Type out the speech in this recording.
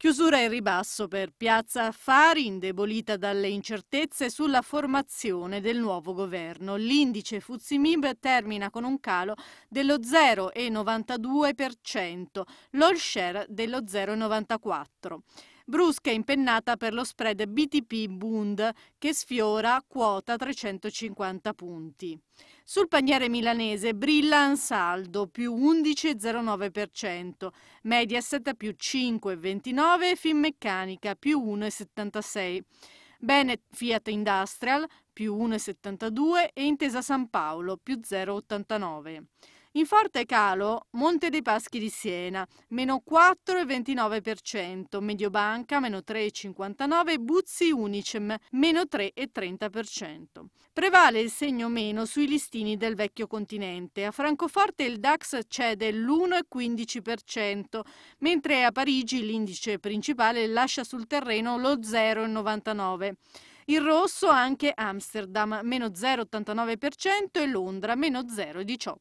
Chiusura e ribasso per Piazza Affari, indebolita dalle incertezze sulla formazione del nuovo governo. L'indice Fuzimib termina con un calo dello 0,92%, l'all share dello 0,94% brusca impennata per lo spread BTP-Bund che sfiora quota 350 punti. Sul paniere milanese brilla Ansaldo più 11,09%, Mediaset più 5,29% e Finmeccanica più 1,76%. Bene Fiat Industrial più 1,72 e Intesa San Paolo più 0,89. In forte calo Monte dei Paschi di Siena, meno 4,29%, Mediobanca meno 3,59% Buzzi Unicem meno 3,30%. Prevale il segno meno sui listini del vecchio continente. A Francoforte il DAX cede l'1,15%, mentre a Parigi l'indice principale lascia sul terreno lo 0,99%. In rosso anche Amsterdam, meno 0,89% e Londra, meno 0,18%.